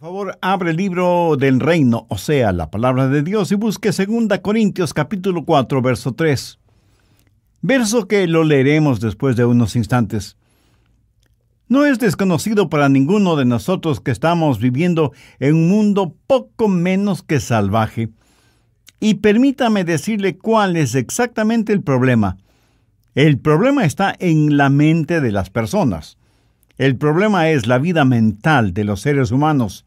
Por favor, abre el libro del reino, o sea, la palabra de Dios, y busque 2 Corintios capítulo 4, verso 3. Verso que lo leeremos después de unos instantes. No es desconocido para ninguno de nosotros que estamos viviendo en un mundo poco menos que salvaje. Y permítame decirle cuál es exactamente el problema. El problema está en la mente de las personas. El problema es la vida mental de los seres humanos.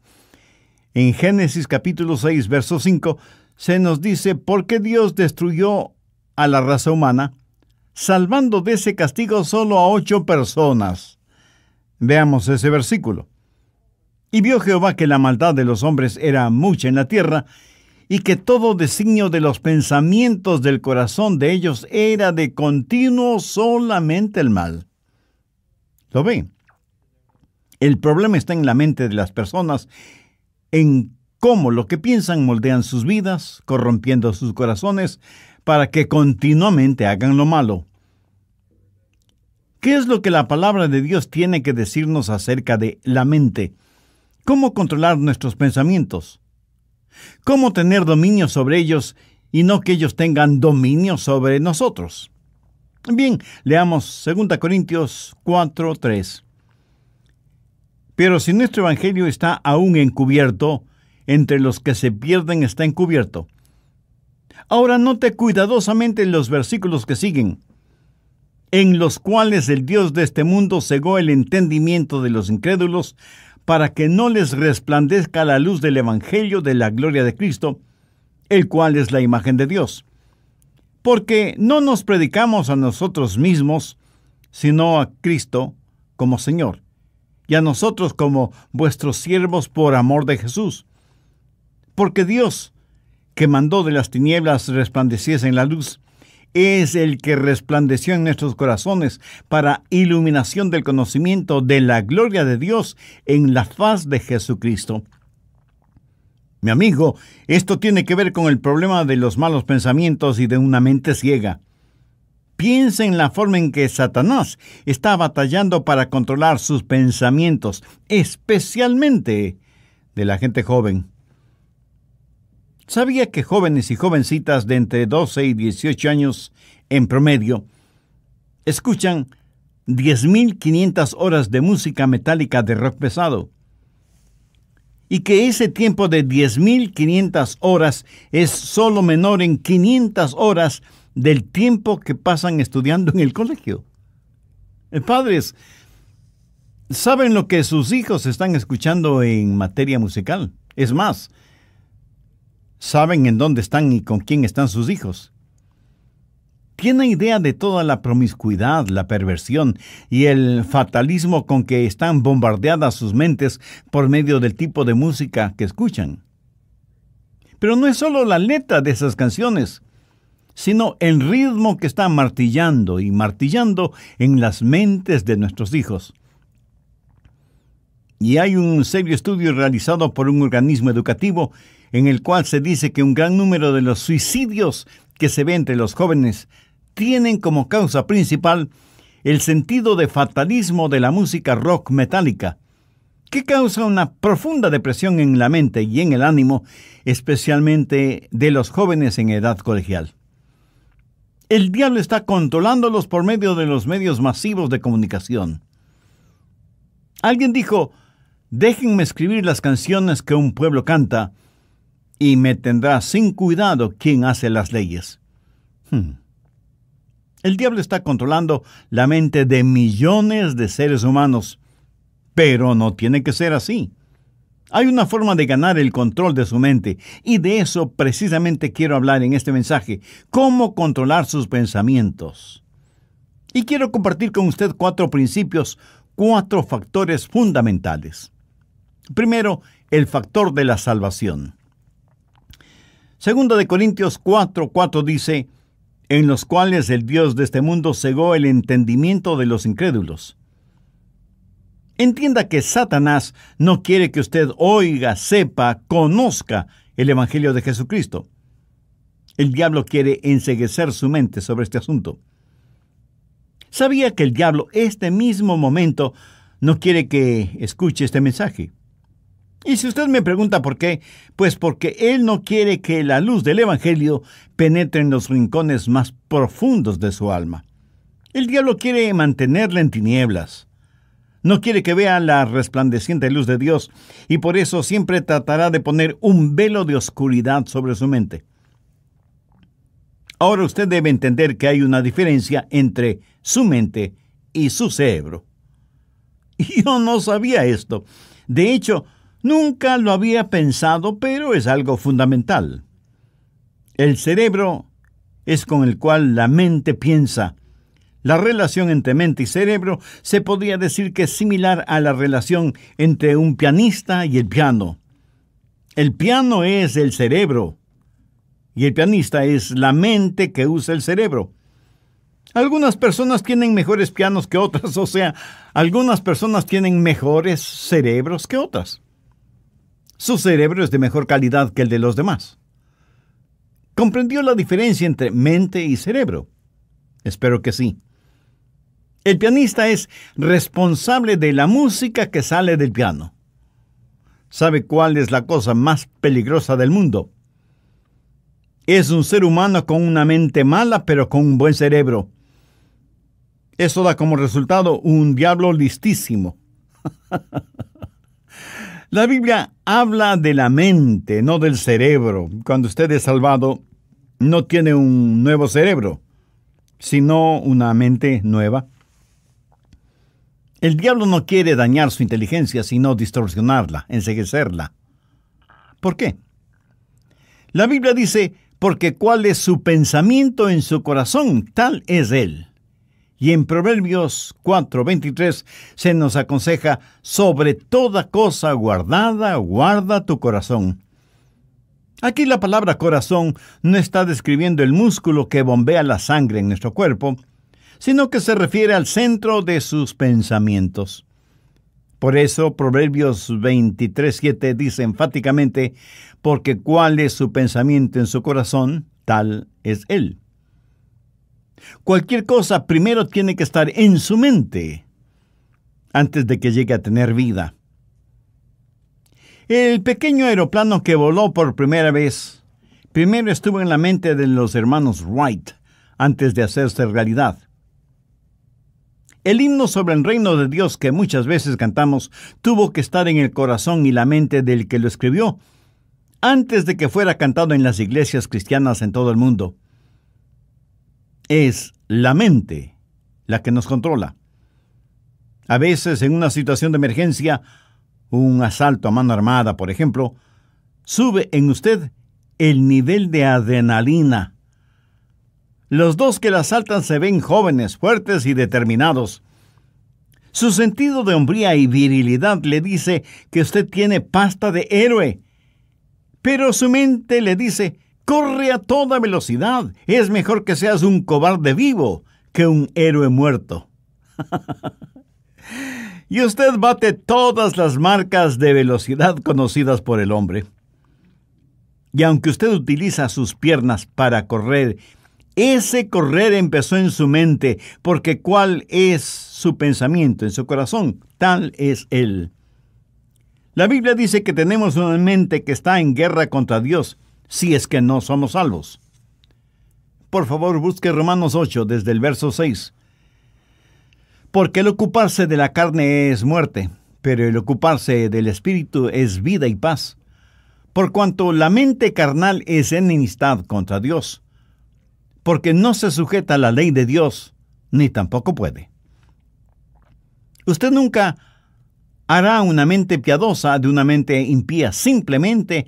En Génesis capítulo 6, verso 5, se nos dice por qué Dios destruyó a la raza humana, salvando de ese castigo solo a ocho personas. Veamos ese versículo. Y vio Jehová que la maldad de los hombres era mucha en la tierra, y que todo designio de los pensamientos del corazón de ellos era de continuo solamente el mal. ¿Lo ve? El problema está en la mente de las personas en cómo lo que piensan moldean sus vidas, corrompiendo sus corazones para que continuamente hagan lo malo. ¿Qué es lo que la palabra de Dios tiene que decirnos acerca de la mente? ¿Cómo controlar nuestros pensamientos? ¿Cómo tener dominio sobre ellos y no que ellos tengan dominio sobre nosotros? Bien, leamos 2 Corintios 4, 3. Pero si nuestro Evangelio está aún encubierto, entre los que se pierden está encubierto. Ahora note cuidadosamente los versículos que siguen, en los cuales el Dios de este mundo cegó el entendimiento de los incrédulos para que no les resplandezca la luz del Evangelio de la gloria de Cristo, el cual es la imagen de Dios. Porque no nos predicamos a nosotros mismos, sino a Cristo como Señor y a nosotros como vuestros siervos por amor de Jesús. Porque Dios, que mandó de las tinieblas resplandeciese en la luz, es el que resplandeció en nuestros corazones para iluminación del conocimiento de la gloria de Dios en la faz de Jesucristo. Mi amigo, esto tiene que ver con el problema de los malos pensamientos y de una mente ciega. Piensa en la forma en que Satanás está batallando para controlar sus pensamientos, especialmente de la gente joven. ¿Sabía que jóvenes y jovencitas de entre 12 y 18 años en promedio escuchan 10.500 horas de música metálica de rock pesado? y que ese tiempo de 10.500 horas es solo menor en 500 horas del tiempo que pasan estudiando en el colegio. Eh, padres, saben lo que sus hijos están escuchando en materia musical. Es más, saben en dónde están y con quién están sus hijos. Tienen idea de toda la promiscuidad, la perversión y el fatalismo con que están bombardeadas sus mentes por medio del tipo de música que escuchan. Pero no es solo la letra de esas canciones, sino el ritmo que está martillando y martillando en las mentes de nuestros hijos. Y hay un serio estudio realizado por un organismo educativo en el cual se dice que un gran número de los suicidios que se ven entre los jóvenes tienen como causa principal el sentido de fatalismo de la música rock metálica, que causa una profunda depresión en la mente y en el ánimo, especialmente de los jóvenes en edad colegial. El diablo está controlándolos por medio de los medios masivos de comunicación. Alguien dijo, déjenme escribir las canciones que un pueblo canta y me tendrá sin cuidado quien hace las leyes. Hmm. El diablo está controlando la mente de millones de seres humanos, pero no tiene que ser así. Hay una forma de ganar el control de su mente y de eso precisamente quiero hablar en este mensaje, cómo controlar sus pensamientos. Y quiero compartir con usted cuatro principios, cuatro factores fundamentales. Primero, el factor de la salvación. Segundo de Corintios 4:4 4 dice, en los cuales el Dios de este mundo cegó el entendimiento de los incrédulos Entienda que Satanás no quiere que usted oiga, sepa, conozca el Evangelio de Jesucristo. El diablo quiere enseguecer su mente sobre este asunto. Sabía que el diablo este mismo momento no quiere que escuche este mensaje. Y si usted me pregunta por qué, pues porque Él no quiere que la luz del Evangelio penetre en los rincones más profundos de su alma. El diablo quiere mantenerla en tinieblas no quiere que vea la resplandeciente luz de Dios y por eso siempre tratará de poner un velo de oscuridad sobre su mente. Ahora usted debe entender que hay una diferencia entre su mente y su cerebro. Yo no sabía esto. De hecho, nunca lo había pensado, pero es algo fundamental. El cerebro es con el cual la mente piensa la relación entre mente y cerebro se podría decir que es similar a la relación entre un pianista y el piano. El piano es el cerebro y el pianista es la mente que usa el cerebro. Algunas personas tienen mejores pianos que otras, o sea, algunas personas tienen mejores cerebros que otras. Su cerebro es de mejor calidad que el de los demás. ¿Comprendió la diferencia entre mente y cerebro? Espero que sí. El pianista es responsable de la música que sale del piano. ¿Sabe cuál es la cosa más peligrosa del mundo? Es un ser humano con una mente mala pero con un buen cerebro. Eso da como resultado un diablo listísimo. la Biblia habla de la mente, no del cerebro. Cuando usted es salvado, no tiene un nuevo cerebro, sino una mente nueva. El diablo no quiere dañar su inteligencia, sino distorsionarla, enseguecerla. ¿Por qué? La Biblia dice, porque cuál es su pensamiento en su corazón, tal es él. Y en Proverbios 4:23 se nos aconseja, sobre toda cosa guardada, guarda tu corazón. Aquí la palabra corazón no está describiendo el músculo que bombea la sangre en nuestro cuerpo, sino que se refiere al centro de sus pensamientos. Por eso Proverbios 23.7 dice enfáticamente, porque cuál es su pensamiento en su corazón, tal es él. Cualquier cosa primero tiene que estar en su mente antes de que llegue a tener vida. El pequeño aeroplano que voló por primera vez, primero estuvo en la mente de los hermanos Wright antes de hacerse realidad. El himno sobre el reino de Dios que muchas veces cantamos tuvo que estar en el corazón y la mente del que lo escribió antes de que fuera cantado en las iglesias cristianas en todo el mundo. Es la mente la que nos controla. A veces en una situación de emergencia, un asalto a mano armada, por ejemplo, sube en usted el nivel de adrenalina los dos que la saltan se ven jóvenes, fuertes y determinados. Su sentido de hombría y virilidad le dice que usted tiene pasta de héroe. Pero su mente le dice, corre a toda velocidad. Es mejor que seas un cobarde vivo que un héroe muerto. y usted bate todas las marcas de velocidad conocidas por el hombre. Y aunque usted utiliza sus piernas para correr ese correr empezó en su mente, porque cuál es su pensamiento en su corazón, tal es él. La Biblia dice que tenemos una mente que está en guerra contra Dios, si es que no somos salvos. Por favor, busque Romanos 8 desde el verso 6. Porque el ocuparse de la carne es muerte, pero el ocuparse del espíritu es vida y paz. Por cuanto la mente carnal es enemistad contra Dios porque no se sujeta a la ley de Dios, ni tampoco puede. Usted nunca hará una mente piadosa de una mente impía, simplemente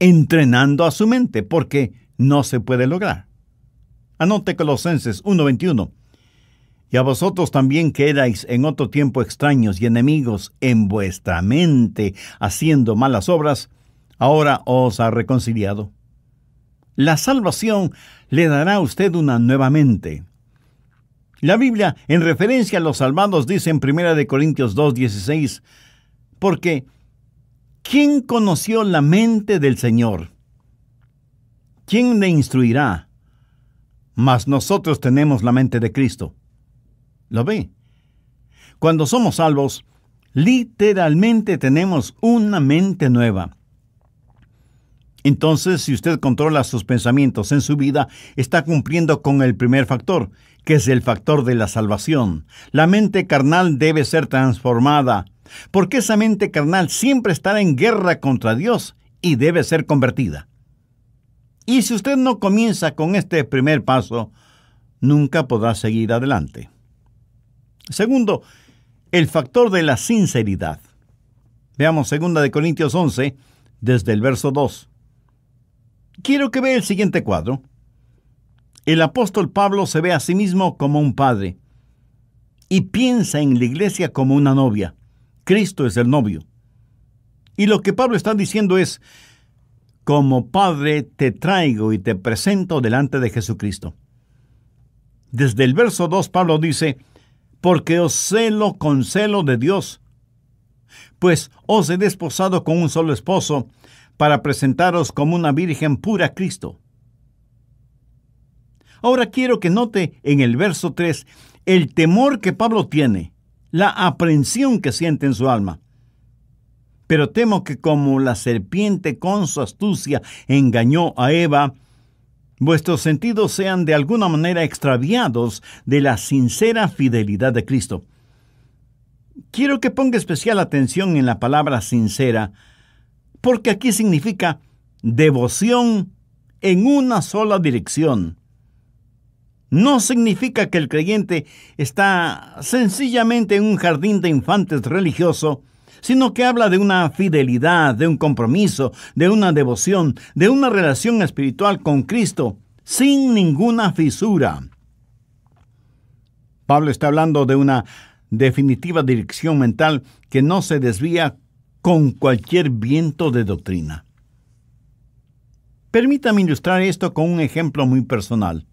entrenando a su mente, porque no se puede lograr. Anote Colosenses 1:21. Y a vosotros también que erais en otro tiempo extraños y enemigos en vuestra mente, haciendo malas obras, ahora os ha reconciliado. La salvación le dará a usted una nueva mente. La Biblia, en referencia a los salvados, dice en 1 Corintios 2.16, porque ¿quién conoció la mente del Señor? ¿Quién le instruirá? Mas nosotros tenemos la mente de Cristo. ¿Lo ve? Cuando somos salvos, literalmente tenemos una mente nueva. Entonces, si usted controla sus pensamientos en su vida, está cumpliendo con el primer factor, que es el factor de la salvación. La mente carnal debe ser transformada, porque esa mente carnal siempre estará en guerra contra Dios y debe ser convertida. Y si usted no comienza con este primer paso, nunca podrá seguir adelante. Segundo, el factor de la sinceridad. Veamos 2 Corintios 11, desde el verso 2. Quiero que vea el siguiente cuadro. El apóstol Pablo se ve a sí mismo como un padre y piensa en la iglesia como una novia. Cristo es el novio. Y lo que Pablo está diciendo es, como padre te traigo y te presento delante de Jesucristo. Desde el verso 2 Pablo dice, porque os celo con celo de Dios, pues os he desposado con un solo esposo para presentaros como una virgen pura a Cristo. Ahora quiero que note en el verso 3 el temor que Pablo tiene, la aprensión que siente en su alma. Pero temo que como la serpiente con su astucia engañó a Eva, vuestros sentidos sean de alguna manera extraviados de la sincera fidelidad de Cristo. Quiero que ponga especial atención en la palabra sincera, porque aquí significa devoción en una sola dirección. No significa que el creyente está sencillamente en un jardín de infantes religioso, sino que habla de una fidelidad, de un compromiso, de una devoción, de una relación espiritual con Cristo, sin ninguna fisura. Pablo está hablando de una definitiva dirección mental que no se desvía con cualquier viento de doctrina. Permítame ilustrar esto con un ejemplo muy personal.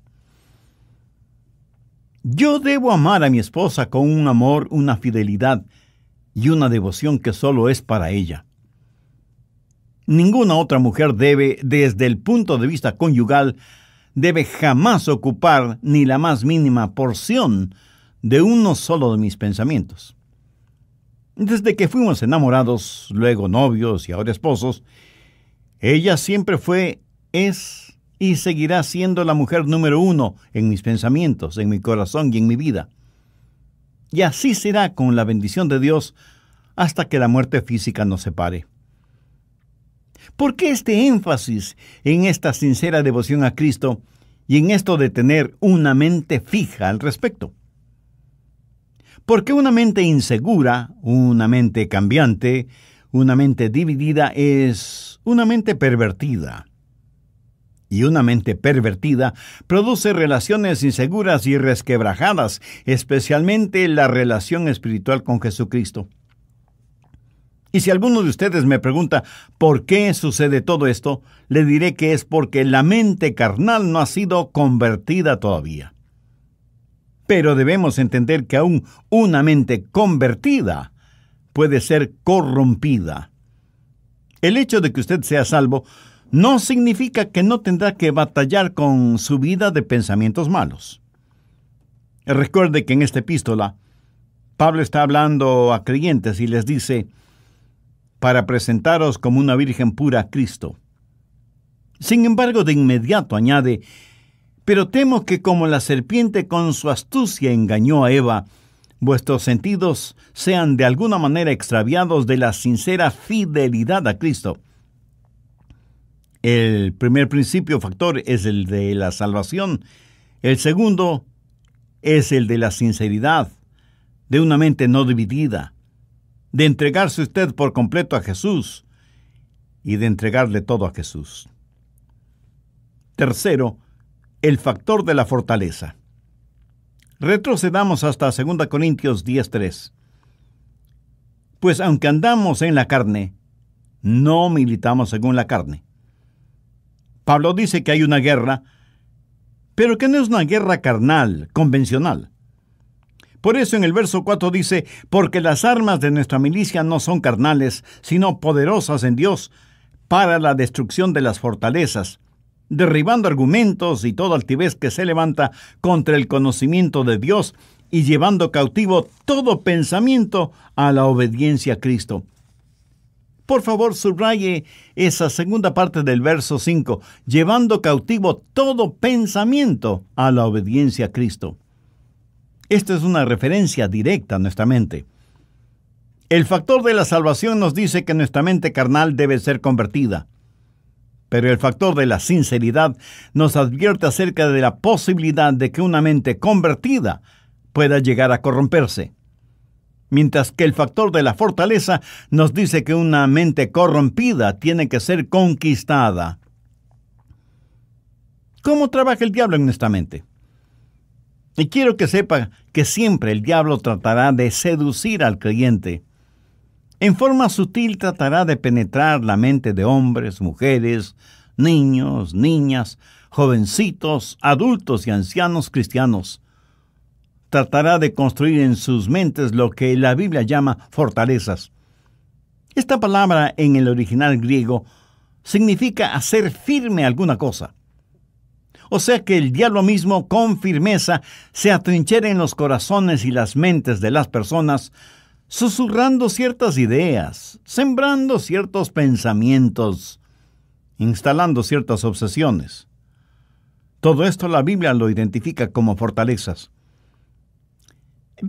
Yo debo amar a mi esposa con un amor, una fidelidad y una devoción que solo es para ella. Ninguna otra mujer debe, desde el punto de vista conyugal, debe jamás ocupar ni la más mínima porción de uno solo de mis pensamientos. Desde que fuimos enamorados, luego novios y ahora esposos, ella siempre fue, es y seguirá siendo la mujer número uno en mis pensamientos, en mi corazón y en mi vida. Y así será con la bendición de Dios hasta que la muerte física nos separe. ¿Por qué este énfasis en esta sincera devoción a Cristo y en esto de tener una mente fija al respecto? Porque una mente insegura, una mente cambiante, una mente dividida es una mente pervertida. Y una mente pervertida produce relaciones inseguras y resquebrajadas, especialmente la relación espiritual con Jesucristo. Y si alguno de ustedes me pregunta por qué sucede todo esto, le diré que es porque la mente carnal no ha sido convertida todavía pero debemos entender que aún una mente convertida puede ser corrompida. El hecho de que usted sea salvo no significa que no tendrá que batallar con su vida de pensamientos malos. Recuerde que en esta epístola, Pablo está hablando a creyentes y les dice, para presentaros como una virgen pura a Cristo. Sin embargo, de inmediato añade, pero temo que como la serpiente con su astucia engañó a Eva, vuestros sentidos sean de alguna manera extraviados de la sincera fidelidad a Cristo. El primer principio factor es el de la salvación, el segundo es el de la sinceridad, de una mente no dividida, de entregarse usted por completo a Jesús y de entregarle todo a Jesús. Tercero, el factor de la fortaleza. Retrocedamos hasta 2 Corintios 10:3. Pues aunque andamos en la carne, no militamos según la carne. Pablo dice que hay una guerra, pero que no es una guerra carnal, convencional. Por eso en el verso 4 dice, porque las armas de nuestra milicia no son carnales, sino poderosas en Dios para la destrucción de las fortalezas, derribando argumentos y toda altivez que se levanta contra el conocimiento de Dios y llevando cautivo todo pensamiento a la obediencia a Cristo. Por favor, subraye esa segunda parte del verso 5, llevando cautivo todo pensamiento a la obediencia a Cristo. Esta es una referencia directa a nuestra mente. El factor de la salvación nos dice que nuestra mente carnal debe ser convertida pero el factor de la sinceridad nos advierte acerca de la posibilidad de que una mente convertida pueda llegar a corromperse. Mientras que el factor de la fortaleza nos dice que una mente corrompida tiene que ser conquistada. ¿Cómo trabaja el diablo en esta mente? Y quiero que sepa que siempre el diablo tratará de seducir al creyente en forma sutil tratará de penetrar la mente de hombres, mujeres, niños, niñas, jovencitos, adultos y ancianos cristianos. Tratará de construir en sus mentes lo que la Biblia llama fortalezas. Esta palabra en el original griego significa hacer firme alguna cosa. O sea que el diablo mismo con firmeza se atrinchera en los corazones y las mentes de las personas susurrando ciertas ideas, sembrando ciertos pensamientos, instalando ciertas obsesiones. Todo esto la Biblia lo identifica como fortalezas.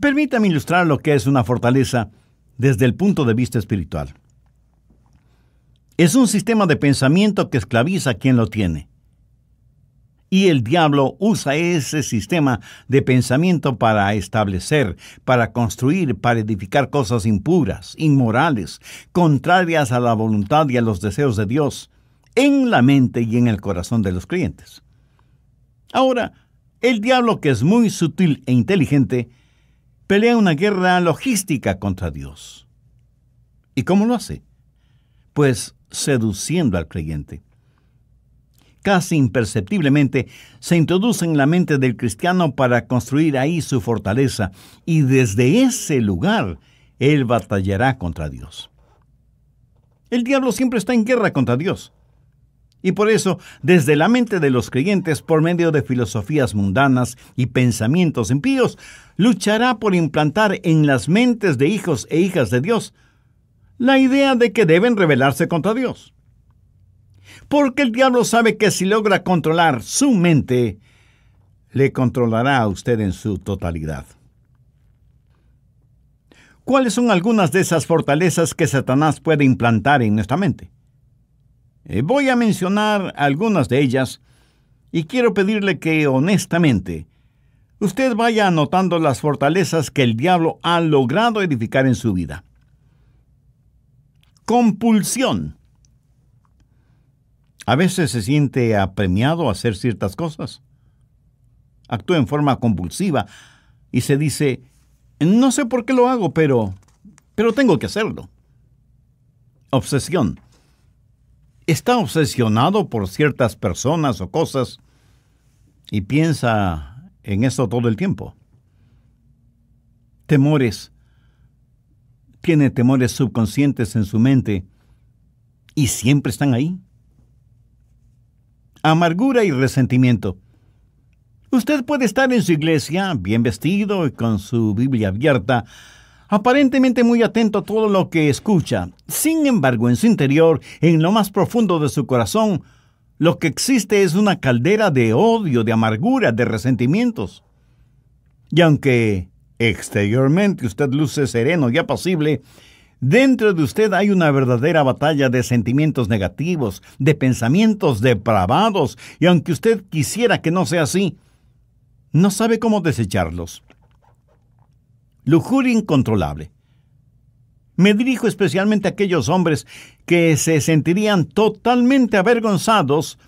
Permítame ilustrar lo que es una fortaleza desde el punto de vista espiritual. Es un sistema de pensamiento que esclaviza a quien lo tiene. Y el diablo usa ese sistema de pensamiento para establecer, para construir, para edificar cosas impuras, inmorales, contrarias a la voluntad y a los deseos de Dios, en la mente y en el corazón de los clientes. Ahora, el diablo, que es muy sutil e inteligente, pelea una guerra logística contra Dios. ¿Y cómo lo hace? Pues seduciendo al creyente casi imperceptiblemente, se introduce en la mente del cristiano para construir ahí su fortaleza y desde ese lugar él batallará contra Dios. El diablo siempre está en guerra contra Dios. Y por eso, desde la mente de los creyentes, por medio de filosofías mundanas y pensamientos impíos, luchará por implantar en las mentes de hijos e hijas de Dios la idea de que deben rebelarse contra Dios. Porque el diablo sabe que si logra controlar su mente, le controlará a usted en su totalidad. ¿Cuáles son algunas de esas fortalezas que Satanás puede implantar en nuestra mente? Eh, voy a mencionar algunas de ellas y quiero pedirle que honestamente usted vaya anotando las fortalezas que el diablo ha logrado edificar en su vida. Compulsión. A veces se siente apremiado a hacer ciertas cosas. Actúa en forma compulsiva y se dice, no sé por qué lo hago, pero, pero tengo que hacerlo. Obsesión. Está obsesionado por ciertas personas o cosas y piensa en eso todo el tiempo. Temores. Tiene temores subconscientes en su mente y siempre están ahí amargura y resentimiento. Usted puede estar en su iglesia, bien vestido y con su Biblia abierta, aparentemente muy atento a todo lo que escucha. Sin embargo, en su interior, en lo más profundo de su corazón, lo que existe es una caldera de odio, de amargura, de resentimientos. Y aunque exteriormente usted luce sereno y apacible, Dentro de usted hay una verdadera batalla de sentimientos negativos, de pensamientos depravados, y aunque usted quisiera que no sea así, no sabe cómo desecharlos. Lujuria incontrolable. Me dirijo especialmente a aquellos hombres que se sentirían totalmente avergonzados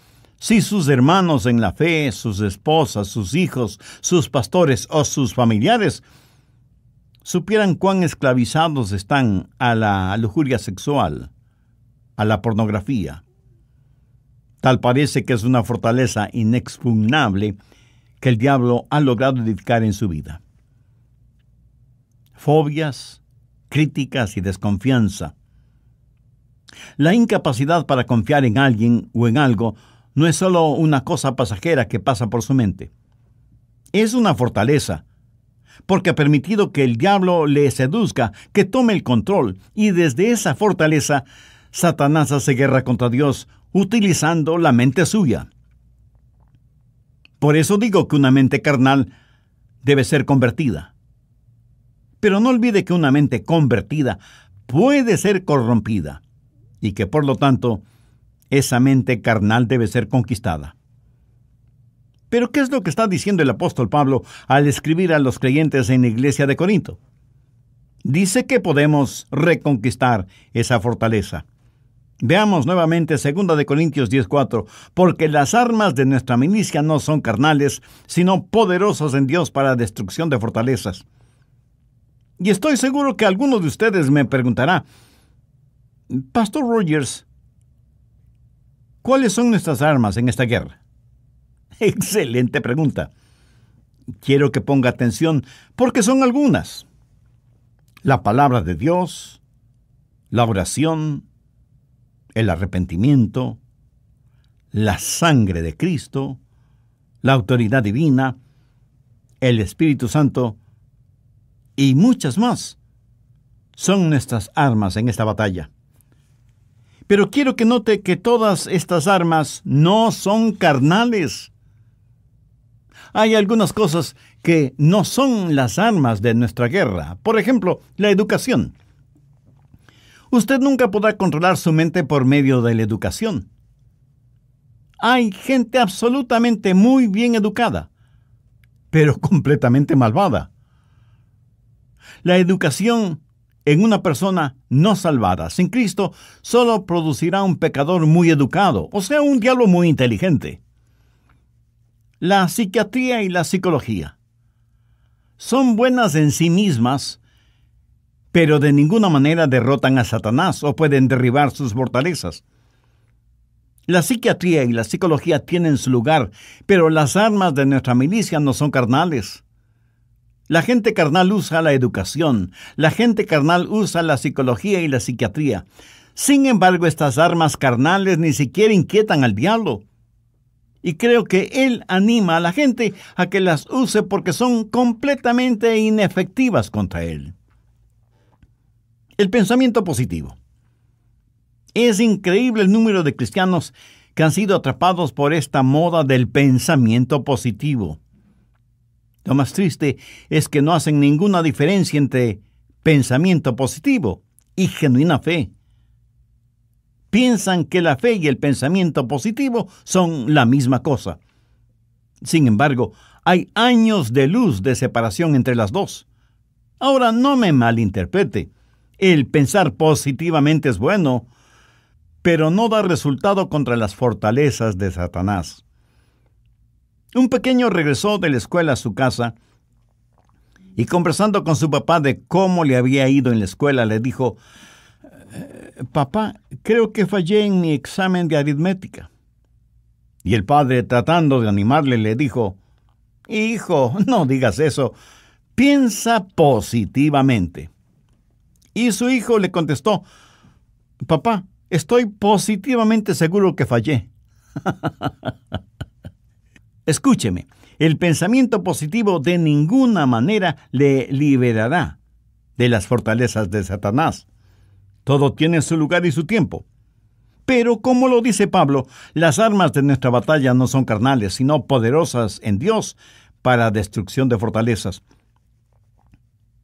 si sus hermanos en la fe, sus esposas, sus hijos, sus pastores o sus familiares supieran cuán esclavizados están a la lujuria sexual, a la pornografía. Tal parece que es una fortaleza inexpugnable que el diablo ha logrado edificar en su vida. Fobias, críticas y desconfianza. La incapacidad para confiar en alguien o en algo no es solo una cosa pasajera que pasa por su mente. Es una fortaleza porque ha permitido que el diablo le seduzca, que tome el control, y desde esa fortaleza, Satanás hace guerra contra Dios utilizando la mente suya. Por eso digo que una mente carnal debe ser convertida. Pero no olvide que una mente convertida puede ser corrompida y que por lo tanto esa mente carnal debe ser conquistada. Pero ¿qué es lo que está diciendo el apóstol Pablo al escribir a los creyentes en la iglesia de Corinto? Dice que podemos reconquistar esa fortaleza. Veamos nuevamente 2 de Corintios 10:4, porque las armas de nuestra milicia no son carnales, sino poderosas en Dios para destrucción de fortalezas. Y estoy seguro que alguno de ustedes me preguntará, Pastor Rogers, ¿cuáles son nuestras armas en esta guerra? Excelente pregunta. Quiero que ponga atención porque son algunas. La palabra de Dios, la oración, el arrepentimiento, la sangre de Cristo, la autoridad divina, el Espíritu Santo y muchas más son nuestras armas en esta batalla. Pero quiero que note que todas estas armas no son carnales hay algunas cosas que no son las armas de nuestra guerra. Por ejemplo, la educación. Usted nunca podrá controlar su mente por medio de la educación. Hay gente absolutamente muy bien educada, pero completamente malvada. La educación en una persona no salvada, sin Cristo, solo producirá un pecador muy educado, o sea, un diablo muy inteligente. La psiquiatría y la psicología son buenas en sí mismas, pero de ninguna manera derrotan a Satanás o pueden derribar sus fortalezas. La psiquiatría y la psicología tienen su lugar, pero las armas de nuestra milicia no son carnales. La gente carnal usa la educación, la gente carnal usa la psicología y la psiquiatría. Sin embargo, estas armas carnales ni siquiera inquietan al diablo. Y creo que él anima a la gente a que las use porque son completamente inefectivas contra él. El pensamiento positivo. Es increíble el número de cristianos que han sido atrapados por esta moda del pensamiento positivo. Lo más triste es que no hacen ninguna diferencia entre pensamiento positivo y genuina fe piensan que la fe y el pensamiento positivo son la misma cosa. Sin embargo, hay años de luz de separación entre las dos. Ahora no me malinterprete. El pensar positivamente es bueno, pero no da resultado contra las fortalezas de Satanás. Un pequeño regresó de la escuela a su casa y conversando con su papá de cómo le había ido en la escuela, le dijo, papá, creo que fallé en mi examen de aritmética. Y el padre, tratando de animarle, le dijo, Hijo, no digas eso, piensa positivamente. Y su hijo le contestó, Papá, estoy positivamente seguro que fallé. Escúcheme, el pensamiento positivo de ninguna manera le liberará de las fortalezas de Satanás. Todo tiene su lugar y su tiempo. Pero, como lo dice Pablo, las armas de nuestra batalla no son carnales, sino poderosas en Dios para destrucción de fortalezas.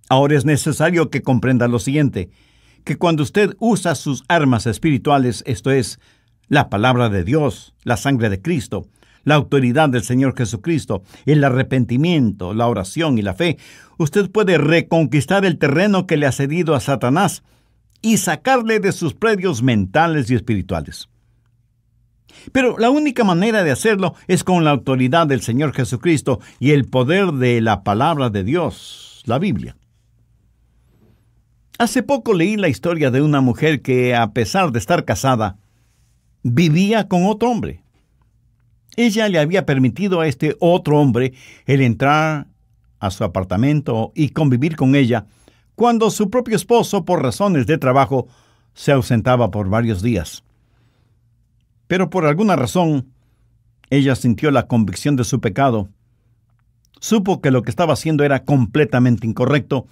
Ahora es necesario que comprenda lo siguiente, que cuando usted usa sus armas espirituales, esto es, la palabra de Dios, la sangre de Cristo, la autoridad del Señor Jesucristo, el arrepentimiento, la oración y la fe, usted puede reconquistar el terreno que le ha cedido a Satanás y sacarle de sus predios mentales y espirituales. Pero la única manera de hacerlo es con la autoridad del Señor Jesucristo y el poder de la palabra de Dios, la Biblia. Hace poco leí la historia de una mujer que, a pesar de estar casada, vivía con otro hombre. Ella le había permitido a este otro hombre el entrar a su apartamento y convivir con ella, cuando su propio esposo, por razones de trabajo, se ausentaba por varios días. Pero por alguna razón, ella sintió la convicción de su pecado, supo que lo que estaba haciendo era completamente incorrecto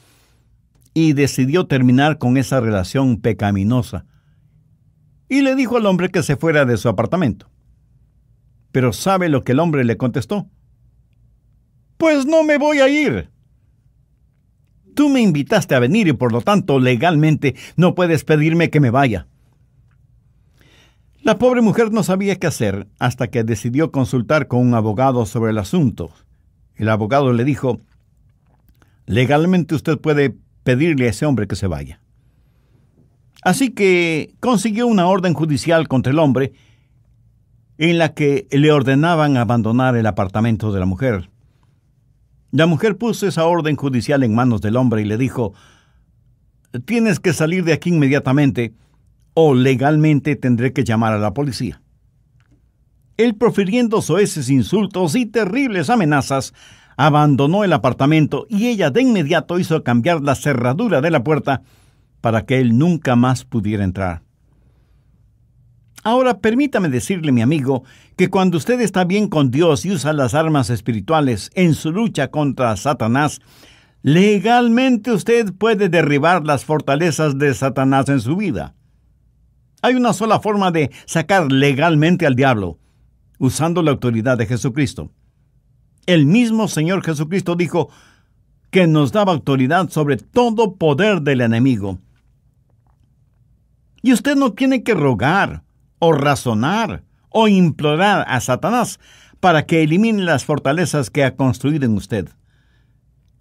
y decidió terminar con esa relación pecaminosa. Y le dijo al hombre que se fuera de su apartamento. Pero ¿sabe lo que el hombre le contestó? Pues no me voy a ir. Tú me invitaste a venir y por lo tanto legalmente no puedes pedirme que me vaya. La pobre mujer no sabía qué hacer hasta que decidió consultar con un abogado sobre el asunto. El abogado le dijo, legalmente usted puede pedirle a ese hombre que se vaya. Así que consiguió una orden judicial contra el hombre en la que le ordenaban abandonar el apartamento de la mujer. La mujer puso esa orden judicial en manos del hombre y le dijo, tienes que salir de aquí inmediatamente o legalmente tendré que llamar a la policía. Él profiriendo soeces insultos y terribles amenazas, abandonó el apartamento y ella de inmediato hizo cambiar la cerradura de la puerta para que él nunca más pudiera entrar. Ahora permítame decirle, mi amigo, que cuando usted está bien con Dios y usa las armas espirituales en su lucha contra Satanás, legalmente usted puede derribar las fortalezas de Satanás en su vida. Hay una sola forma de sacar legalmente al diablo, usando la autoridad de Jesucristo. El mismo Señor Jesucristo dijo que nos daba autoridad sobre todo poder del enemigo. Y usted no tiene que rogar o razonar o implorar a Satanás para que elimine las fortalezas que ha construido en usted.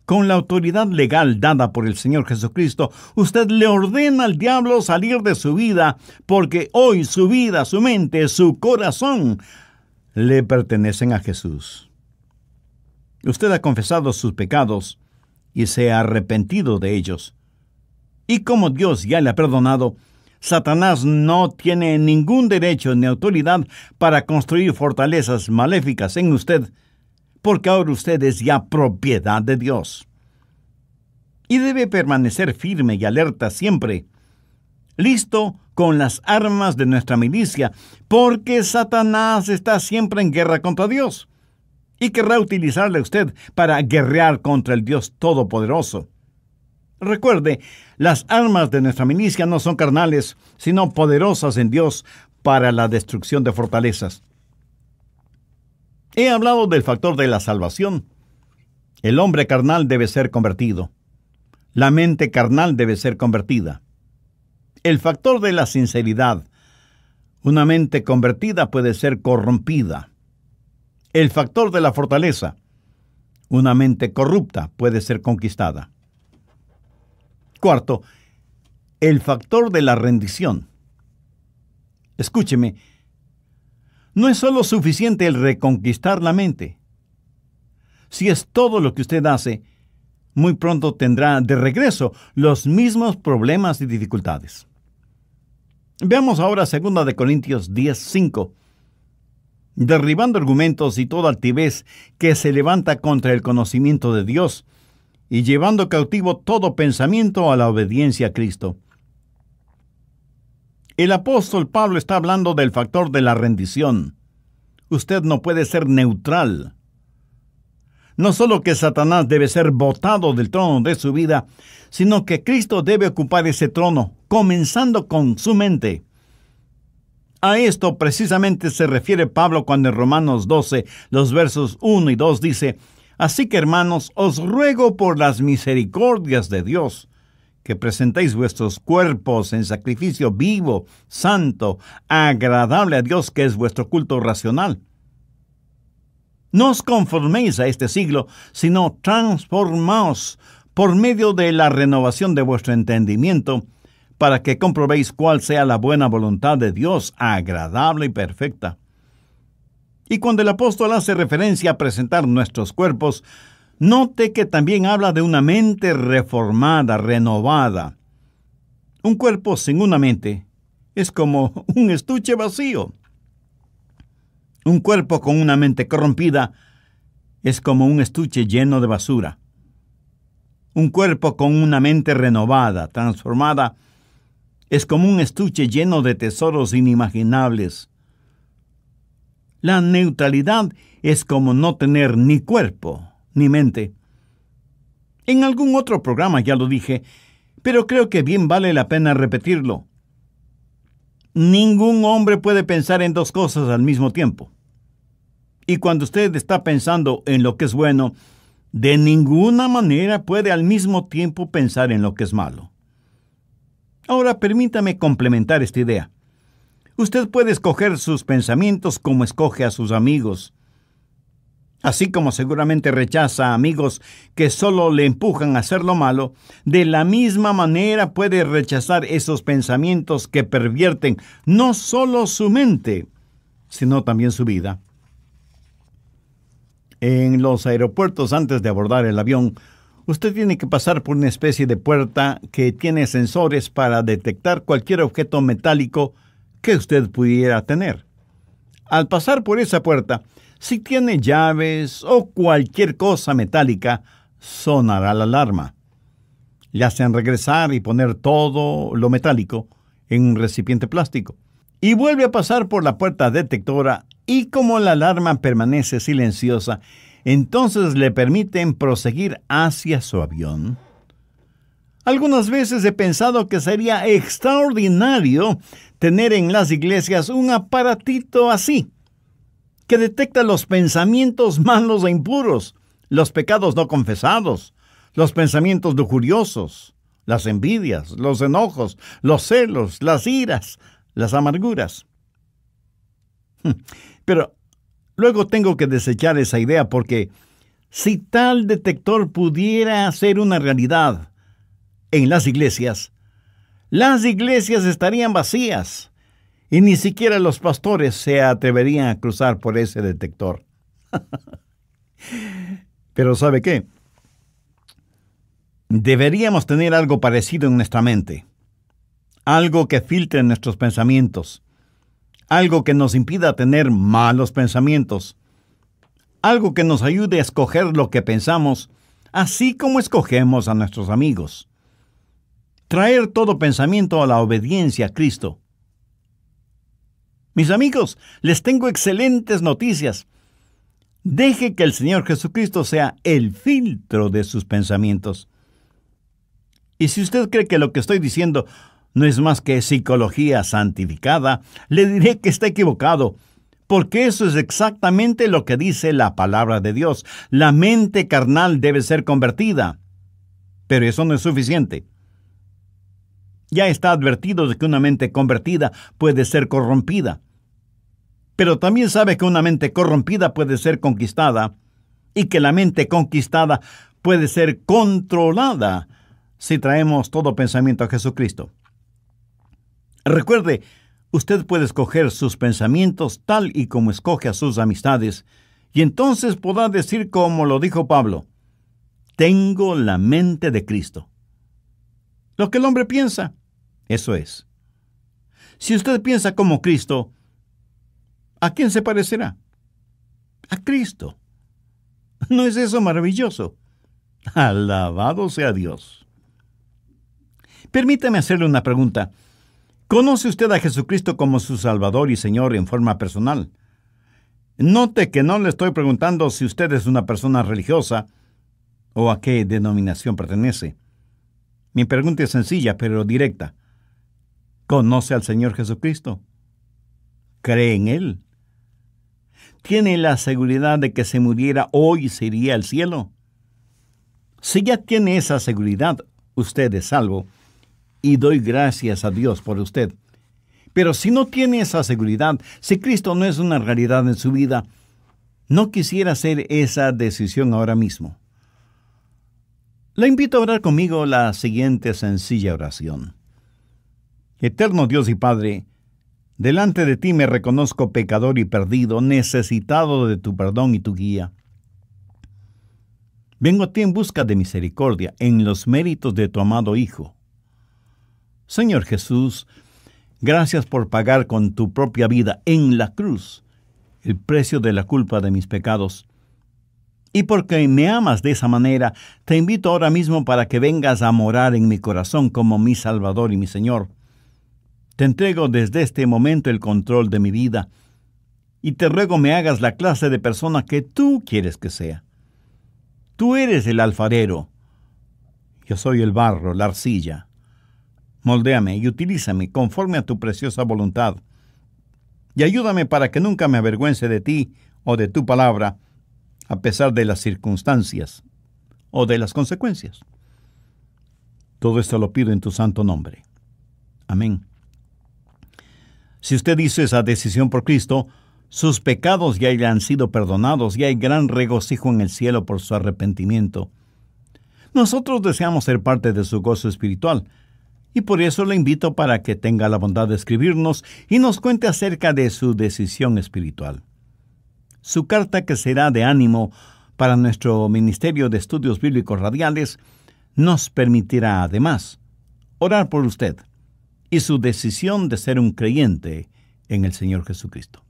Con la autoridad legal dada por el Señor Jesucristo, usted le ordena al diablo salir de su vida, porque hoy su vida, su mente, su corazón le pertenecen a Jesús. Usted ha confesado sus pecados y se ha arrepentido de ellos. Y como Dios ya le ha perdonado, Satanás no tiene ningún derecho ni autoridad para construir fortalezas maléficas en usted, porque ahora usted es ya propiedad de Dios. Y debe permanecer firme y alerta siempre, listo con las armas de nuestra milicia, porque Satanás está siempre en guerra contra Dios y querrá utilizarle a usted para guerrear contra el Dios Todopoderoso. Recuerde, las armas de nuestra milicia no son carnales, sino poderosas en Dios para la destrucción de fortalezas. He hablado del factor de la salvación. El hombre carnal debe ser convertido. La mente carnal debe ser convertida. El factor de la sinceridad. Una mente convertida puede ser corrompida. El factor de la fortaleza. Una mente corrupta puede ser conquistada. Cuarto, el factor de la rendición. Escúcheme, no es solo suficiente el reconquistar la mente. Si es todo lo que usted hace, muy pronto tendrá de regreso los mismos problemas y dificultades. Veamos ahora 2 de Corintios 10:5. Derribando argumentos y toda altivez que se levanta contra el conocimiento de Dios, y llevando cautivo todo pensamiento a la obediencia a Cristo. El apóstol Pablo está hablando del factor de la rendición. Usted no puede ser neutral. No solo que Satanás debe ser botado del trono de su vida, sino que Cristo debe ocupar ese trono, comenzando con su mente. A esto precisamente se refiere Pablo cuando en Romanos 12, los versos 1 y 2 dice, Así que hermanos, os ruego por las misericordias de Dios, que presentéis vuestros cuerpos en sacrificio vivo, santo, agradable a Dios, que es vuestro culto racional. No os conforméis a este siglo, sino transformaos por medio de la renovación de vuestro entendimiento, para que comprobéis cuál sea la buena voluntad de Dios, agradable y perfecta. Y cuando el apóstol hace referencia a presentar nuestros cuerpos, note que también habla de una mente reformada, renovada. Un cuerpo sin una mente es como un estuche vacío. Un cuerpo con una mente corrompida es como un estuche lleno de basura. Un cuerpo con una mente renovada, transformada, es como un estuche lleno de tesoros inimaginables. La neutralidad es como no tener ni cuerpo ni mente. En algún otro programa ya lo dije, pero creo que bien vale la pena repetirlo. Ningún hombre puede pensar en dos cosas al mismo tiempo. Y cuando usted está pensando en lo que es bueno, de ninguna manera puede al mismo tiempo pensar en lo que es malo. Ahora permítame complementar esta idea. Usted puede escoger sus pensamientos como escoge a sus amigos. Así como seguramente rechaza a amigos que solo le empujan a hacer lo malo, de la misma manera puede rechazar esos pensamientos que pervierten no solo su mente, sino también su vida. En los aeropuertos antes de abordar el avión, usted tiene que pasar por una especie de puerta que tiene sensores para detectar cualquier objeto metálico que usted pudiera tener. Al pasar por esa puerta, si tiene llaves o cualquier cosa metálica, sonará la alarma. Le hacen regresar y poner todo lo metálico en un recipiente plástico. Y vuelve a pasar por la puerta detectora y como la alarma permanece silenciosa, entonces le permiten proseguir hacia su avión. Algunas veces he pensado que sería extraordinario tener en las iglesias un aparatito así, que detecta los pensamientos malos e impuros, los pecados no confesados, los pensamientos lujuriosos, las envidias, los enojos, los celos, las iras, las amarguras. Hmm. Pero luego tengo que desechar esa idea porque si tal detector pudiera ser una realidad en las iglesias, las iglesias estarían vacías y ni siquiera los pastores se atreverían a cruzar por ese detector. Pero ¿sabe qué? Deberíamos tener algo parecido en nuestra mente, algo que filtre nuestros pensamientos, algo que nos impida tener malos pensamientos, algo que nos ayude a escoger lo que pensamos, así como escogemos a nuestros amigos traer todo pensamiento a la obediencia a Cristo. Mis amigos, les tengo excelentes noticias. Deje que el Señor Jesucristo sea el filtro de sus pensamientos. Y si usted cree que lo que estoy diciendo no es más que psicología santificada, le diré que está equivocado, porque eso es exactamente lo que dice la palabra de Dios. La mente carnal debe ser convertida. Pero eso no es suficiente. Ya está advertido de que una mente convertida puede ser corrompida. Pero también sabe que una mente corrompida puede ser conquistada y que la mente conquistada puede ser controlada si traemos todo pensamiento a Jesucristo. Recuerde, usted puede escoger sus pensamientos tal y como escoge a sus amistades, y entonces podrá decir como lo dijo Pablo, tengo la mente de Cristo. Lo que el hombre piensa, eso es. Si usted piensa como Cristo, ¿a quién se parecerá? A Cristo. ¿No es eso maravilloso? Alabado sea Dios. Permítame hacerle una pregunta. ¿Conoce usted a Jesucristo como su Salvador y Señor en forma personal? Note que no le estoy preguntando si usted es una persona religiosa o a qué denominación pertenece. Mi pregunta es sencilla pero directa conoce al Señor Jesucristo, cree en Él, tiene la seguridad de que si muriera hoy sería iría al cielo. Si ya tiene esa seguridad, usted es salvo y doy gracias a Dios por usted. Pero si no tiene esa seguridad, si Cristo no es una realidad en su vida, no quisiera hacer esa decisión ahora mismo. Le invito a orar conmigo la siguiente sencilla oración. Eterno Dios y Padre, delante de ti me reconozco pecador y perdido, necesitado de tu perdón y tu guía. Vengo a ti en busca de misericordia, en los méritos de tu amado Hijo. Señor Jesús, gracias por pagar con tu propia vida en la cruz el precio de la culpa de mis pecados. Y porque me amas de esa manera, te invito ahora mismo para que vengas a morar en mi corazón como mi Salvador y mi Señor. Te entrego desde este momento el control de mi vida y te ruego me hagas la clase de persona que tú quieres que sea. Tú eres el alfarero. Yo soy el barro, la arcilla. Moldéame y utilízame conforme a tu preciosa voluntad. Y ayúdame para que nunca me avergüence de ti o de tu palabra, a pesar de las circunstancias o de las consecuencias. Todo esto lo pido en tu santo nombre. Amén. Si usted hizo esa decisión por Cristo, sus pecados ya le han sido perdonados y hay gran regocijo en el cielo por su arrepentimiento. Nosotros deseamos ser parte de su gozo espiritual y por eso le invito para que tenga la bondad de escribirnos y nos cuente acerca de su decisión espiritual. Su carta que será de ánimo para nuestro Ministerio de Estudios Bíblicos Radiales nos permitirá además orar por usted y su decisión de ser un creyente en el Señor Jesucristo.